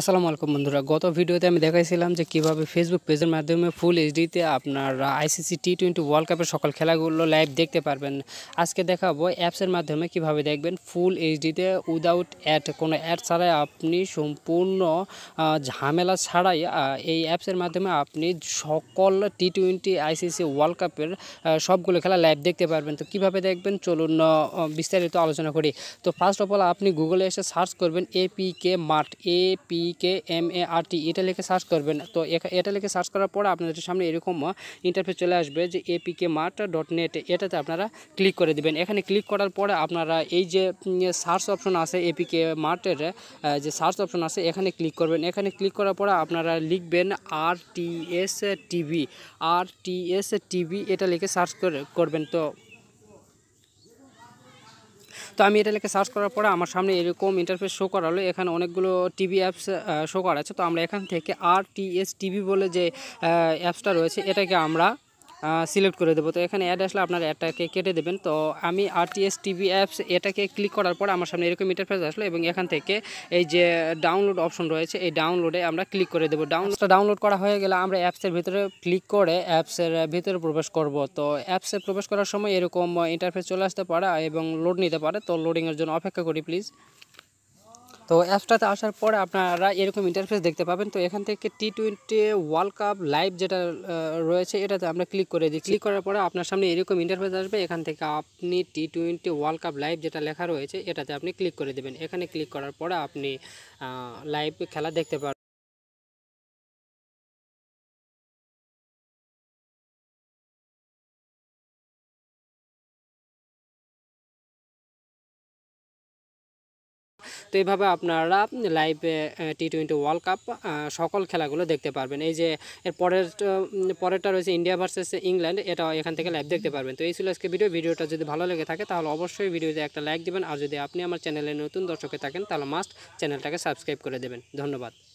আসসালামু আলাইকুম বন্ধুরা গত ভিডিওতে আমি দেখাইছিলাম যে কিভাবে ফেসবুক পেজের মাধ্যমে ফুল এইচডিতে আপনার আইসিসি টি টোয়েন্টি ওয়ার্ল্ড কাপের সকল খেলাগুলো লাইভ দেখতে পারবেন আজকে দেখাবো অ্যাপসের মাধ্যমে কিভাবে দেখবেন ফুল এইচডিতে উইদাউট অ্যাড কোনো অ্যাড ছাড়াই আপনি সম্পূর্ণ ঝামেলা ছাড়াই এই অ্যাপসের মাধ্যমে আপনি সকল টি টোয়েন্টি আইসিসি ওয়ার্ল্ড কাপের সবগুলো খেলা লাইভ দেখতে পারবেন তো কিভাবে দেখবেন চলুন বিস্তারিত আলোচনা করি তো ফার্স্ট অফ অল আপনি গুগলে এসে সার্চ করবেন APK mart A P E K M A R T এটা লিখে সার্চ করবেন তো এটা লিখে সার্চ করার পর আপনাদের সামনে এরকম ইন্টারফেস চলে আসবে যে এপিকে মার্ট ডট নেট এটাতে আপনারা ক্লিক করে দেবেন এখানে ক্লিক করার পরে আপনারা এই যে সার্চ অপশন আছে এপিকে মার্টের যে সার্চ অপশন আছে এখানে ক্লিক করবেন এখানে ক্লিক করার পরে আপনারা লিখবেন R T S TV R T S TV এটা লিখে সার্চ করবেন তো তো আমি এটা লিখে সার্চ করার পরে আমার সামনে এরকম ইন্টারফেস শো করালো এখানে অনেকগুলো টিভি অ্যাপস শো করা আছে তো আমরা এখান থেকে আর টিএস টিভি বলে যে অ্যাপসটা রয়েছে এটাকে আমরা সিলেক্ট করে দেবো তো এখানে অ্যাড আসলে আপনার অ্যাডটাকে কেটে দেবেন তো আমি আরটিএস টিভি অ্যাপস এটাকে ক্লিক করার পর আমার সামনে এরকম ইন্টারফেস আসলো এবং এখান থেকে এই যে ডাউনলোড অপশন রয়েছে এই ডাউনলোডে আমরা ক্লিক করে দেবো ডাউনলোডটা ডাউনলোড করা হয়ে গেলে আমরা অ্যাপসের ভিতরে ক্লিক করে অ্যাপসের ভিতরে প্রবেশ করব তো অ্যাপসে প্রবেশ করার সময় এরকম ইন্টারফেস চলে আসতে পারে এবং লোড নিতে পারে তো লোডিংয়ের জন্য অপেক্ষা করি প্লিজ তো অ্যাপসটাতে আসার পরে আপনারা এরকম ইন্টারফেস দেখতে পাবেন তো এখান থেকে T twenty World Cup live যেটা রয়েছে এটাতে আমরা ক্লিক করে দিই ক্লিক করার পরে আপনার সামনে এরকম ইন্টারফেস আসবে এখান থেকে আপনি T twenty World Cup live যেটা লেখা রয়েছে এটাতে আপনি ক্লিক করে দেবেন এখানে ক্লিক করার পরে আপনি লাইভ খেলা দেখতে পারেন তো এইভাবে আপনারা live T twenty World Cup সকল খেলাগুলো দেখতে পারবেন এই যে এর পরের পরেরটা রয়েছে ইন্ডিয়া ভার্সেস ইংল্যান্ড এটা এখান থেকে লাইভ দেখতে পারবেন তো এই ছিল আজকে ভিডিও ভিডিওটা যদি ভালো লেগে থাকে তাহলে অবশ্যই ভিডিওতে একটা লাইক দেবেন আর যদি আপনি আমার চ্যানেলে নতুন দর্শকে থাকেন তাহলে মাস্ট চ্যানেলটাকে সাবস্ক্রাইব করে দেবেন ধন্যবাদ